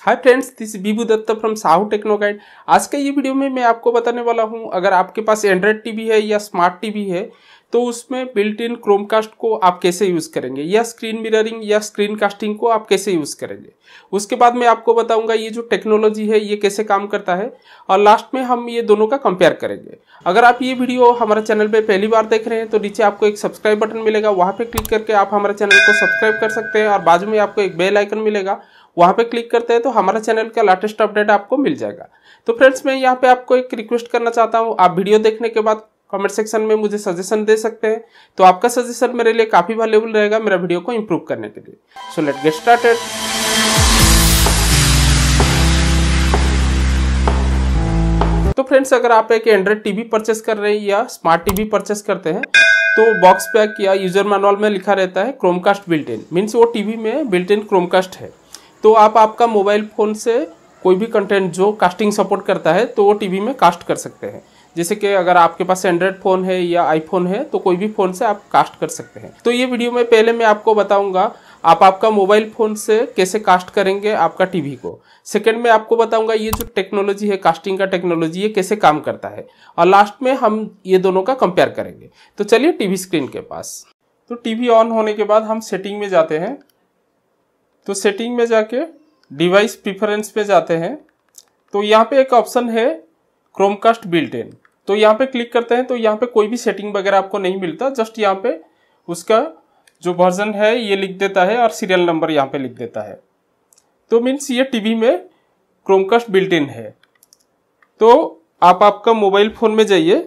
hi friends this Bibu Dutta from Sahu Techno Guide आज का ये वीडियो में मैं आपको बताने वाला हूँ अगर आपके पास एंड्रॉयड टीवी है या स्मार्ट टीवी है तो उसमें बिल्ट इन क्रोमकास्ट को आप कैसे यूज़ करेंगे या स्क्रीन मिररिंग या स्क्रीन कास्टिंग को आप कैसे यूज़ करेंगे उसके बाद मैं आपको बताऊंगा ये जो टेक्नोलॉजी है ये कैसे काम करता है और लास्ट में हम ये दोनों का कंपेयर करेंगे अगर आप ये वीडियो हमारे चैनल पे पहली बार देख रहे हैं तो नीचे आपको एक सब्सक्राइब बटन मिलेगा वहां पर क्लिक करके आप हमारे चैनल को सब्सक्राइब कर सकते हैं और बाजू में आपको एक बेल आइकन मिलेगा वहां पे क्लिक करते हैं तो हमारा चैनल का लेटेस्ट अपडेट आपको मिल जाएगा तो फ्रेंड्स मैं यहाँ पे आपको एक रिक्वेस्ट करना चाहता हूँ आप वीडियो देखने के बाद कमेंट सेक्शन में मुझे सजेशन दे सकते हैं तो आपका सजेशन मेरे लिए काफ़ी वैल्यूबल रहेगा मेरा वीडियो को इम्प्रूव करने के लिए सो लेट गेट स्टार्टेड तो फ्रेंड्स अगर आप एक एंड्रॉइड टीवी परचेस कर रहे हैं या स्मार्ट टीवी परचेस करते हैं तो बॉक्स पैक या यूजर मैनुअल में लिखा रहता है क्रोमकास्ट बिल्ट इन मीन्स वो टीवी में बिल्ट इन क्रोमकास्ट है तो आप आपका मोबाइल फ़ोन से कोई भी कंटेंट जो कास्टिंग सपोर्ट करता है तो वो टीवी में कास्ट कर सकते हैं जैसे कि अगर आपके पास एंड्रॉयड फ़ोन है या आईफोन है तो कोई भी फ़ोन से आप कास्ट कर सकते हैं तो ये वीडियो में पहले मैं आपको बताऊंगा आप आपका मोबाइल फ़ोन से कैसे कास्ट करेंगे आपका टीवी को सेकंड में आपको बताऊंगा ये जो टेक्नोलॉजी है कास्टिंग का टेक्नोलॉजी ये कैसे काम करता है और लास्ट में हम ये दोनों का कंपेयर करेंगे तो चलिए टीवी स्क्रीन के पास तो टीवी ऑन होने के बाद हम सेटिंग में जाते हैं तो सेटिंग में जाके डिवाइस प्रिफरेंस पे जाते हैं तो यहाँ पे एक ऑप्शन है क्रोमकास्ट बिल्ट इन तो यहाँ पे क्लिक करते हैं तो यहाँ पे कोई भी सेटिंग वगैरह आपको नहीं मिलता जस्ट यहाँ पे उसका जो वर्जन है ये लिख देता है और सीरियल नंबर यहाँ पे लिख देता है तो मीन्स ये टीवी में क्रोमकास्ट बिल्ट इन है तो आप आपका मोबाइल फ़ोन में जाइए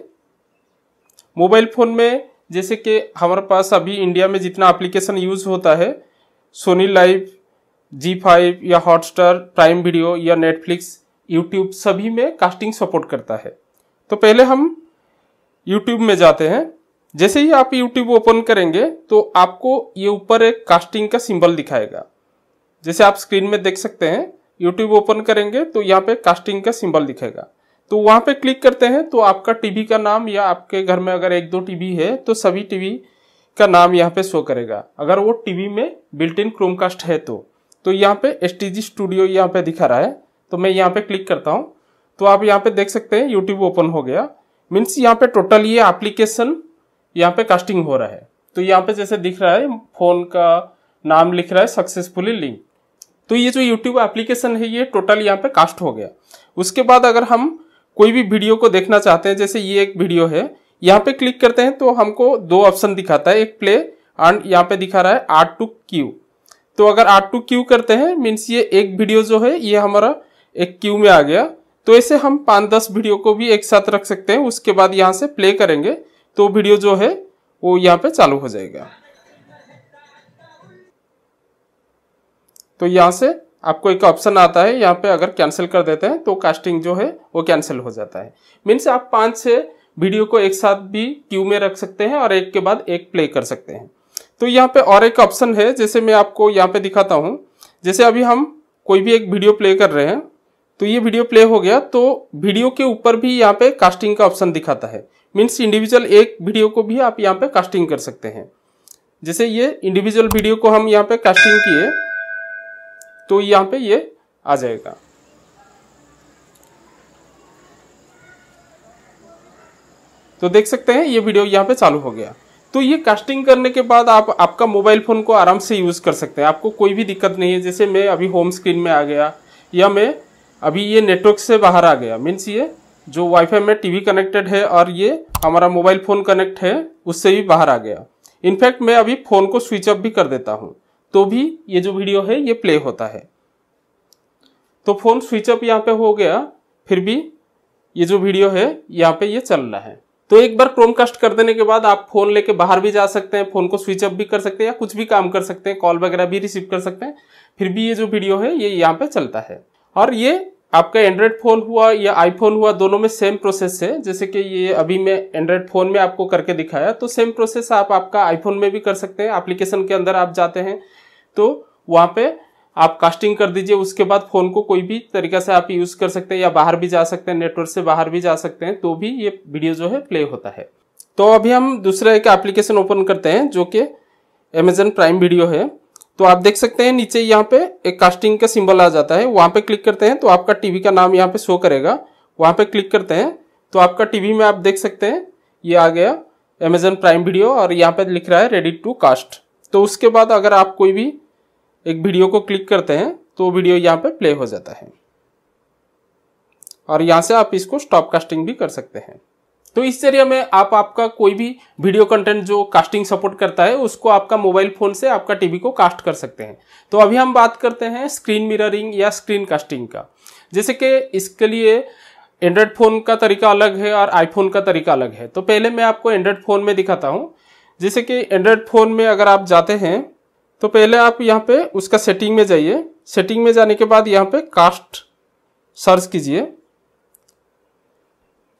मोबाइल फ़ोन में जैसे कि हमारे पास अभी इंडिया में जितना एप्लीकेशन यूज़ होता है सोनी लाइव जी फाइव या हॉटस्टार प्राइम वीडियो या नेटफ्लिक्स यूट्यूब सभी में कास्टिंग सपोर्ट करता है तो पहले हम यूट्यूब में जाते हैं जैसे ही आप यूट्यूब ओपन करेंगे तो आपको ये ऊपर एक कास्टिंग का सिंबल दिखाएगा जैसे आप स्क्रीन में देख सकते हैं यूट्यूब ओपन करेंगे तो यहाँ पे कास्टिंग का सिंबल दिखेगा तो वहां पे क्लिक करते हैं तो आपका टीवी का नाम या आपके घर में अगर एक दो टीवी है तो सभी टीवी का नाम यहाँ पे शो करेगा अगर वो टीवी में बिल्ट इन क्रोमकास्ट है तो तो यहाँ पे एस टी जी स्टूडियो यहाँ पे दिखा रहा है तो मैं यहाँ पे क्लिक करता हूँ तो आप यहाँ पे देख सकते हैं यूट्यूब ओपन हो गया मीन्स यहाँ पे टोटल ये एप्लीकेशन यहाँ पे कास्टिंग हो रहा है तो यहाँ पे जैसे दिख रहा है फोन का नाम लिख रहा है सक्सेसफुली लिंक तो ये जो यूट्यूब एप्लीकेशन है ये टोटल यहाँ पे कास्ट हो गया उसके बाद अगर हम कोई भी वीडियो को देखना चाहते हैं जैसे ये एक वीडियो है यहाँ पे क्लिक करते हैं तो हमको दो ऑप्शन दिखाता है एक प्ले एंड यहाँ पे दिखा रहा है आर टू क्यू तो अगर आर टू क्यू करते हैं मीन्स ये एक वीडियो जो है ये हमारा एक क्यू में आ गया तो ऐसे हम पाँच दस वीडियो को भी एक साथ रख सकते हैं उसके बाद यहाँ से प्ले करेंगे तो वीडियो जो है वो यहाँ पे चालू हो जाएगा तो यहाँ से आपको एक ऑप्शन आता है यहाँ पे अगर कैंसिल कर देते हैं तो कास्टिंग जो है वो कैंसिल हो जाता है मीन्स आप पाँच छः वीडियो को एक साथ भी क्यू में रख सकते हैं और एक के बाद एक प्ले कर सकते हैं तो यहाँ पे और एक ऑप्शन है जैसे मैं आपको यहाँ पे दिखाता हूँ जैसे अभी हम कोई भी एक वीडियो प्ले कर रहे हैं तो ये वीडियो प्ले हो गया तो वीडियो के ऊपर भी यहाँ पे कास्टिंग का ऑप्शन दिखाता है मीन्स इंडिविजुअल एक वीडियो को भी आप यहाँ पे कास्टिंग कर सकते हैं जैसे ये इंडिविजुअल वीडियो को हम यहाँ पे कास्टिंग किए तो यहाँ पे ये आ जाएगा तो देख सकते हैं ये वीडियो यहाँ पे चालू हो गया तो ये कास्टिंग करने के बाद आप आपका मोबाइल फ़ोन को आराम से यूज़ कर सकते हैं आपको कोई भी दिक्कत नहीं है जैसे मैं अभी होम स्क्रीन में आ गया या मैं अभी ये नेटवर्क से बाहर आ गया मीन्स ये जो वाईफाई में टीवी कनेक्टेड है और ये हमारा मोबाइल फ़ोन कनेक्ट है उससे भी बाहर आ गया इनफैक्ट मैं अभी फ़ोन को स्विच ऑफ भी कर देता हूँ तो भी ये जो वीडियो है ये प्ले होता है तो फ़ोन स्विच ऑफ यहाँ पे हो गया फिर भी ये जो वीडियो है यहाँ पे ये चल रहा है तो एक बार क्रोमकास्ट कर देने के बाद आप फोन लेके बाहर भी जा सकते हैं फोन को स्विच ऑफ भी कर सकते हैं या कुछ भी काम कर सकते हैं कॉल वगैरह भी रिसीव कर सकते हैं फिर भी ये जो वीडियो है ये यहाँ पे चलता है और ये आपका एंड्रॉयड फ़ोन हुआ या आईफोन हुआ दोनों में सेम प्रोसेस है जैसे कि ये अभी मैं एंड्रॉयड फ़ोन में आपको करके दिखाया तो सेम प्रोसेस आप आपका आईफोन में भी कर सकते हैं एप्लीकेशन के अंदर आप जाते हैं तो वहाँ पे आप कास्टिंग कर दीजिए उसके बाद फ़ोन को कोई भी तरीका से आप यूज़ कर सकते हैं या बाहर भी जा सकते हैं नेटवर्क से बाहर भी जा सकते हैं तो भी ये वीडियो जो है प्ले होता है तो अभी हम दूसरा एक एप्लीकेशन ओपन करते हैं जो कि अमेजन प्राइम वीडियो है तो आप देख सकते हैं नीचे यहाँ पे एक कास्टिंग का सिंबल आ जाता है वहां पे क्लिक करते हैं तो आपका टीवी का नाम यहाँ पे शो करेगा वहां पे क्लिक करते हैं तो आपका टीवी में आप देख सकते हैं ये आ गया अमेजन प्राइम वीडियो और यहाँ पे लिख रहा है रेडी टू कास्ट तो उसके बाद अगर आप कोई भी एक वीडियो को क्लिक करते हैं तो वीडियो यहाँ पे प्ले हो जाता है और यहाँ से आप इसको स्टॉप कास्टिंग भी कर सकते हैं तो इस जरिए में आप आपका कोई भी वीडियो कंटेंट जो कास्टिंग सपोर्ट करता है उसको आपका मोबाइल फोन से आपका टीवी को कास्ट कर सकते हैं तो अभी हम बात करते हैं स्क्रीन मिररिंग या स्क्रीन कास्टिंग का जैसे कि इसके लिए एंड्रॉयड फोन का तरीका अलग है और आईफोन का तरीका अलग है तो पहले मैं आपको एंड्रॉयड फोन में दिखाता हूँ जैसे कि एंड्रॉयड फोन में अगर आप जाते हैं तो पहले आप यहाँ पे उसका सेटिंग में जाइए सेटिंग में जाने के बाद यहाँ पे कास्ट सर्च कीजिए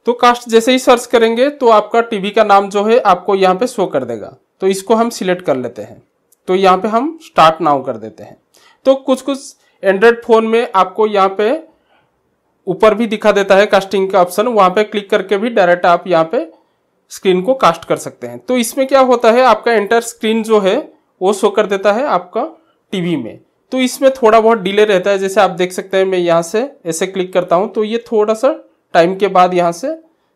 तो कास्ट जैसे ही सर्च करेंगे तो आपका टीवी का नाम जो है आपको यहाँ पे शो कर देगा तो इसको हम सिलेक्ट कर लेते हैं तो यहाँ पे हम स्टार्ट नाउ कर देते हैं तो कुछ कुछ एंड्रॉयड फ़ोन में आपको यहाँ पे ऊपर भी दिखा देता है कास्टिंग का ऑप्शन वहाँ पे क्लिक करके भी डायरेक्ट आप यहाँ पे स्क्रीन को कास्ट कर सकते हैं तो इसमें क्या होता है आपका एंटर स्क्रीन जो है वो शो कर देता है आपका टीवी में तो इसमें थोड़ा बहुत डिले रहता है जैसे आप देख सकते हैं मैं यहाँ से ऐसे क्लिक करता हूँ तो ये थोड़ा सा टाइम के बाद यहाँ से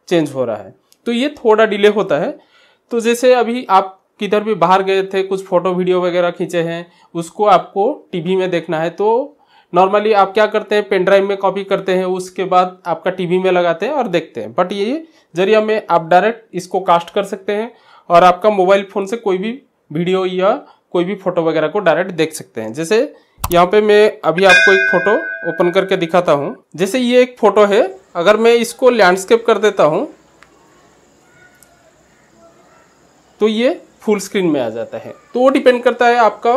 चेंज हो रहा है तो ये थोड़ा डिले होता है तो जैसे अभी आप किधर भी बाहर गए थे कुछ फोटो वीडियो वगैरह खींचे हैं उसको आपको टीवी में देखना है तो नॉर्मली आप क्या करते हैं पेन ड्राइव में कॉपी करते हैं उसके बाद आपका टीवी में लगाते हैं और देखते हैं बट ये जरिया में आप डायरेक्ट इसको कास्ट कर सकते हैं और आपका मोबाइल फ़ोन से कोई भी वीडियो या कोई भी फोटो वगैरह को डायरेक्ट देख सकते हैं जैसे यहाँ पे मैं अभी आपको एक फ़ोटो ओपन करके दिखाता हूँ जैसे ये एक फ़ोटो है अगर मैं इसको लैंडस्केप कर देता हूँ तो ये फुल स्क्रीन में आ जाता है तो वो डिपेंड करता है आपका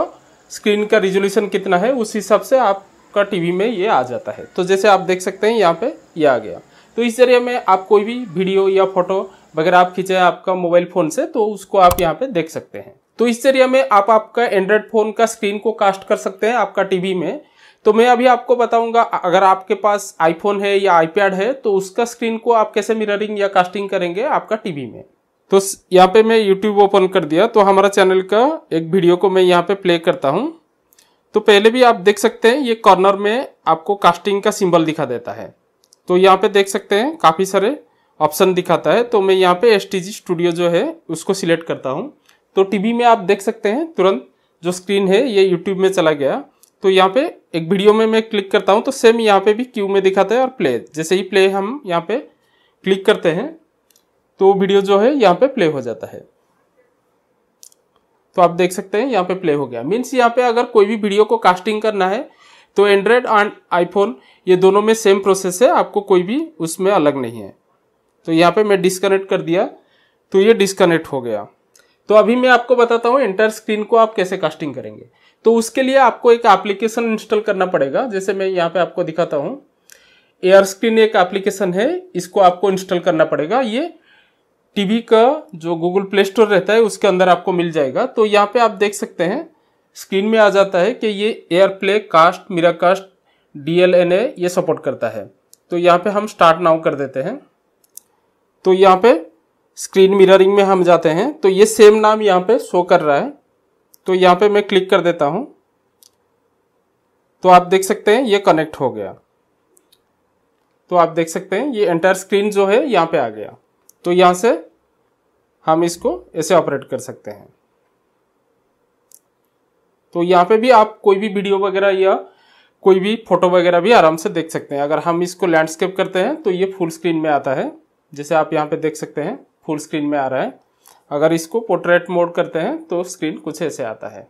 स्क्रीन का रिजोल्यूशन कितना है उस हिसाब से आपका टीवी में ये आ जाता है तो जैसे आप देख सकते हैं यहाँ पे ये आ गया तो इस जरिए में आप कोई भी वीडियो या फोटो वगैरह आप खींचे आपका मोबाइल फ़ोन से तो उसको आप यहाँ पे देख सकते हैं तो इस जरिए में आप आपका एंड्रॉयड फ़ोन का स्क्रीन को कास्ट कर सकते हैं आपका टीवी में तो मैं अभी आपको बताऊंगा अगर आपके पास आईफोन है या आईपैड है तो उसका स्क्रीन को आप कैसे मिररिंग या कास्टिंग करेंगे आपका टीवी में तो यहाँ पे मैं यूट्यूब ओपन कर दिया तो हमारा चैनल का एक वीडियो को मैं यहाँ पे प्ले करता हूँ तो पहले भी आप देख सकते हैं ये कॉर्नर में आपको कास्टिंग का सिंबल दिखा देता है तो यहाँ पे देख सकते हैं काफ़ी सारे ऑप्शन दिखाता है तो मैं यहाँ पे एस स्टूडियो जो है उसको सिलेक्ट करता हूँ तो टीवी में आप देख सकते हैं तुरंत जो स्क्रीन है ये यूट्यूब में चला गया तो यहाँ पे एक वीडियो में मैं क्लिक करता हूँ तो सेम यहाँ पे भी क्यू में दिखाता है और प्ले जैसे ही प्ले हम यहाँ पे क्लिक करते हैं तो वीडियो जो है यहाँ पे प्ले हो जाता है तो आप देख सकते हैं यहाँ पे प्ले हो गया मीन्स यहाँ पे अगर कोई भी वीडियो को कास्टिंग करना है तो एंड्रॉयड एंड आईफोन ये दोनों में सेम प्रोसेस है आपको कोई भी उसमें अलग नहीं है तो यहाँ पे मैं डिस्कनेक्ट कर दिया तो ये डिस्कनेक्ट हो गया तो अभी मैं आपको बताता हूँ इंटर स्क्रीन को आप कैसे कास्टिंग करेंगे तो उसके लिए आपको एक एप्लीकेशन इंस्टॉल करना पड़ेगा जैसे मैं यहाँ पे आपको दिखाता हूँ एयर स्क्रीन एक एप्लीकेशन है इसको आपको इंस्टॉल करना पड़ेगा ये टीवी का जो गूगल प्ले स्टोर रहता है उसके अंदर आपको मिल जाएगा तो यहाँ पे आप देख सकते हैं स्क्रीन में आ जाता है कि ये AirPlay cast Miracast D L N A ये सपोर्ट करता है तो यहाँ पे हम स्टार्ट नाउ कर देते हैं तो यहाँ पे स्क्रीन मिररिंग में हम जाते हैं तो ये सेम नाम यहाँ पे शो कर रहा है तो यहाँ पे मैं क्लिक कर देता हूँ तो आप देख सकते हैं ये कनेक्ट हो गया तो आप देख सकते हैं ये एंटायर स्क्रीन जो है यहाँ पे आ गया तो यहाँ से हम इसको ऐसे ऑपरेट कर सकते हैं तो यहाँ पे भी आप कोई भी वीडियो वगैरह या कोई भी फोटो वगैरह भी आराम से देख सकते हैं अगर हम इसको लैंडस्केप करते हैं तो ये फुल स्क्रीन में आता है जैसे आप यहाँ पे देख सकते हैं फुल स्क्रीन में आ रहा है अगर इसको पोर्ट्रेट मोड करते हैं तो स्क्रीन कुछ ऐसे आता है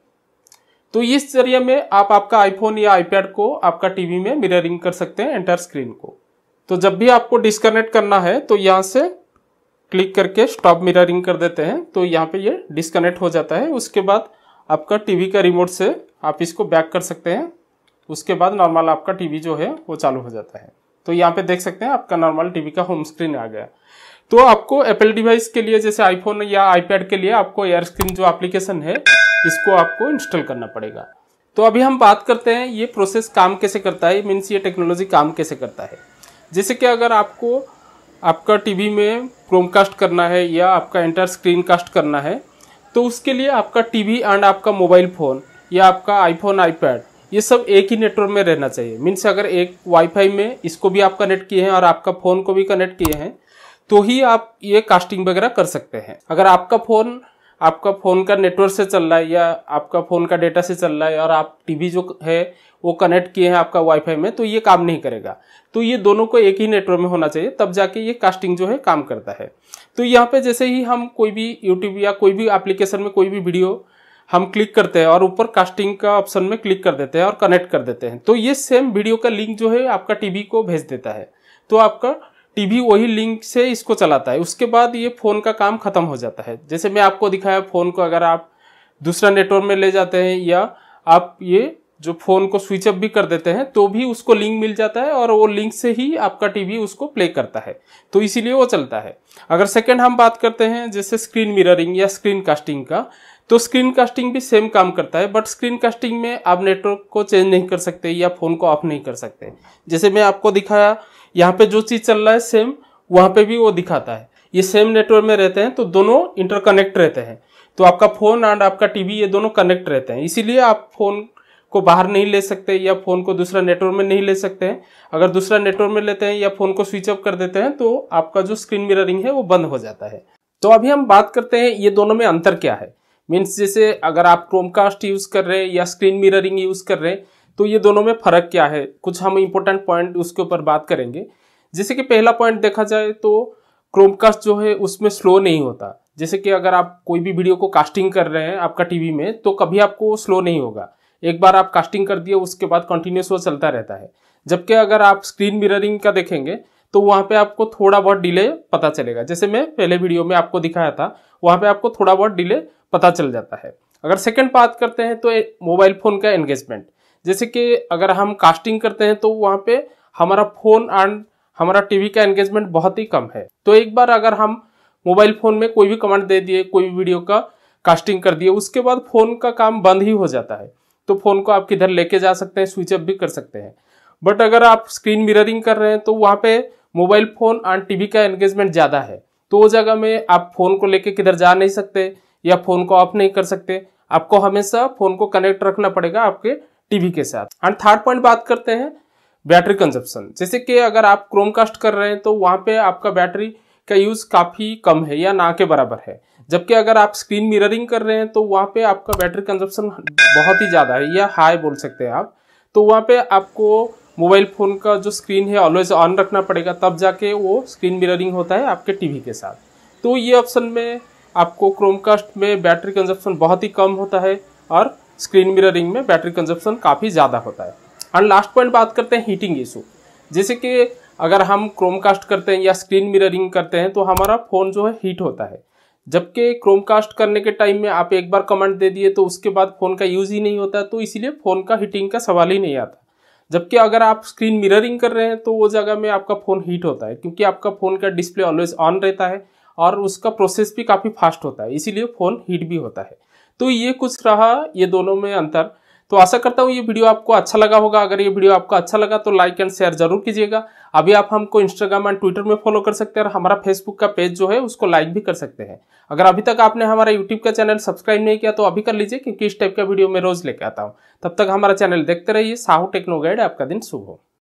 तो इस जरिए में आप आपका आईफोन या आईपैड को आपका टीवी में मिररिंग कर सकते हैं एंटर स्क्रीन को तो जब भी आपको डिस्कनेक्ट करना है तो यहाँ से क्लिक करके स्टॉप मिररिंग कर देते हैं तो यहाँ पे ये यह डिस्कनेक्ट हो जाता है उसके बाद आपका टीवी का रिमोट से आप इसको बैक कर सकते हैं उसके बाद नॉर्मल आपका टीवी जो है वो चालू हो जाता है तो यहाँ पे देख सकते हैं आपका नॉर्मल टीवी का होम स्क्रीन आ गया तो आपको एप्पल डिवाइस के लिए जैसे आईफोन या आईपैड के लिए आपको एयर स्क्रीन जो एप्लीकेशन है इसको आपको इंस्टॉल करना पड़ेगा तो अभी हम बात करते हैं ये प्रोसेस काम कैसे करता है मीन्स ये टेक्नोलॉजी काम कैसे करता है जैसे कि अगर आपको आपका टीवी में क्रोमकास्ट करना है या आपका इंटर स्क्रीन कास्ट करना है तो उसके लिए आपका टीवी एंड आपका मोबाइल फ़ोन या आपका आईफोन आईपैड ये सब एक ही नेटवर्क में रहना चाहिए मीन्स अगर एक वाईफाई में इसको भी आप कनेक्ट किए हैं और आपका फ़ोन को भी कनेक्ट किए हैं तो ही आप ये कास्टिंग वगैरह कर सकते हैं अगर आपका फ़ोन आपका फ़ोन का नेटवर्क से चल रहा है या आपका फ़ोन का डेटा से चल रहा है और आप टीवी जो है वो कनेक्ट किए हैं आपका वाईफाई में तो ये काम नहीं करेगा तो ये दोनों को एक ही नेटवर्क में होना चाहिए तब जाके ये कास्टिंग जो है काम करता है तो यहाँ पे जैसे ही हम कोई भी यूट्यूब या कोई भी एप्लीकेशन में कोई भी वीडियो हम क्लिक करते हैं और ऊपर कास्टिंग का ऑप्शन में क्लिक कर देते हैं और कनेक्ट कर देते हैं तो ये सेम वीडियो का लिंक जो है आपका टीवी को भेज देता है तो आपका टीवी वही लिंक से इसको चलाता है उसके बाद ये फ़ोन का काम ख़त्म हो जाता है जैसे मैं आपको दिखाया फ़ोन को अगर आप दूसरा नेटवर्क में ले जाते हैं या आप ये जो फ़ोन को स्विच अप भी कर देते हैं तो भी उसको लिंक मिल जाता है और वो लिंक से ही आपका टीवी उसको प्ले करता है तो इसीलिए वो चलता है अगर सेकंड हम बात करते हैं जैसे स्क्रीन मिररिंग या स्क्रीन कास्टिंग का तो स्क्रीन कास्टिंग भी सेम काम करता है बट स्क्रीन कास्टिंग में आप नेटवर्क को चेंज नहीं कर सकते या फ़ोन को ऑफ नहीं कर सकते जैसे मैं आपको दिखाया यहाँ पे जो चीज़ चल रहा है सेम वहां पे भी वो दिखाता है ये सेम नेटवर्क में रहते हैं तो दोनों इंटरकनेक्ट रहते हैं तो आपका फ़ोन एंड आपका टीवी ये दोनों कनेक्ट रहते हैं इसीलिए आप फ़ोन को बाहर नहीं ले सकते या फ़ोन को दूसरा नेटवर्क में नहीं ले सकते हैं अगर दूसरा नेटवर्क में लेते हैं या फ़ोन को स्विच ऑफ कर देते हैं तो आपका जो स्क्रीन मिररिंग है वो बंद हो जाता है तो अभी हम बात करते हैं ये दोनों में अंतर क्या है मीन्स जैसे अगर आप क्रोमकास्ट यूज़ कर रहे हैं या स्क्रीन मिररिंग यूज़ कर रहे हैं तो ये दोनों में फ़र्क क्या है कुछ हम इम्पोर्टेंट पॉइंट उसके ऊपर बात करेंगे जैसे कि पहला पॉइंट देखा जाए तो क्रोमकास्ट जो है उसमें स्लो नहीं होता जैसे कि अगर आप कोई भी वीडियो को कास्टिंग कर रहे हैं आपका टीवी में तो कभी आपको स्लो नहीं होगा एक बार आप कास्टिंग कर दिए उसके बाद कंटिन्यूस वो चलता रहता है जबकि अगर आप स्क्रीन मिररिंग का देखेंगे तो वहाँ पे आपको थोड़ा बहुत डिले पता चलेगा जैसे मैं पहले वीडियो में आपको दिखाया था वहाँ पे आपको थोड़ा बहुत डिले पता चल जाता है अगर सेकंड बात करते हैं तो मोबाइल फ़ोन का एंगेजमेंट जैसे कि अगर हम कास्टिंग करते हैं तो वहाँ पे हमारा फोन एंड हमारा टीवी का एंगेजमेंट बहुत ही कम है तो एक बार अगर हम मोबाइल फोन में कोई भी कमांड दे दिए कोई भी वीडियो का कास्टिंग कर दिए उसके बाद फोन का काम बंद ही हो जाता है तो फोन को आप किधर लेके जा सकते हैं स्विच अप भी कर सकते हैं बट अगर आप स्क्रीन मिररिंग कर रहे हैं तो वहाँ पे मोबाइल फोन एंड टीवी का एंगेजमेंट ज़्यादा है तो वो जगह में आप फोन को लेके किधर जा नहीं सकते या फोन को ऑफ नहीं कर सकते आपको हमेशा फोन को कनेक्ट रखना पड़ेगा आपके टीवी के साथ एंड थर्ड पॉइंट बात करते हैं बैटरी कंजप्शन जैसे कि अगर आप क्रोमकास्ट कर रहे हैं तो वहाँ पे आपका बैटरी का यूज़ काफ़ी कम है या ना के बराबर है जबकि अगर आप स्क्रीन मिररिंग कर रहे हैं तो वहाँ पे आपका बैटरी कंजप्शन बहुत ही ज़्यादा है या हाई बोल सकते हैं आप तो वहाँ पे आपको मोबाइल फ़ोन का जो स्क्रीन है ऑलवेज ऑन रखना पड़ेगा तब जाके वो स्क्रीन मिररिंग होता है आपके टीवी के साथ तो ये ऑप्शन में आपको क्रोमकास्ट में बैटरी कंजप्शन बहुत ही कम होता है और स्क्रीन मिररिंग में बैटरी कंजप्शन काफ़ी ज़्यादा होता है एंड लास्ट पॉइंट बात करते हैं हीटिंग इशू जैसे कि अगर हम क्रोमकास्ट करते हैं या स्क्रीन मिररिंग करते हैं तो हमारा फ़ोन जो है हीट होता है जबकि क्रोमकास्ट करने के टाइम में आप एक बार कमेंट दे दिए तो उसके बाद फ़ोन का यूज़ ही नहीं होता तो इसीलिए फ़ोन का हीटिंग का सवाल ही नहीं आता जबकि अगर आप स्क्रीन मिररिंग कर रहे हैं तो वो जगह में आपका फ़ोन हीट होता है क्योंकि आपका फ़ोन का डिस्प्ले ऑलवेज ऑन रहता है और उसका प्रोसेस भी काफ़ी फास्ट होता है इसीलिए फ़ोन हीट भी होता है तो ये कुछ रहा ये दोनों में अंतर तो आशा करता हूँ ये वीडियो आपको अच्छा लगा होगा अगर ये वीडियो आपको अच्छा लगा तो लाइक एंड शेयर जरूर कीजिएगा अभी आप हमको इंस्टाग्राम एंड ट्विटर में फॉलो कर सकते हैं और हमारा फेसबुक का पेज जो है उसको लाइक भी कर सकते हैं अगर अभी तक आपने हमारा यूट्यूब का चैनल सब्सक्राइब नहीं किया तो अभी कर लीजिए क्योंकि इस टाइप का वीडियो मैं रोज लेकर आता हूँ तब तक हमारा चैनल देखते रहिए साहू टेक्नो गाइड आपका दिन शुभ हो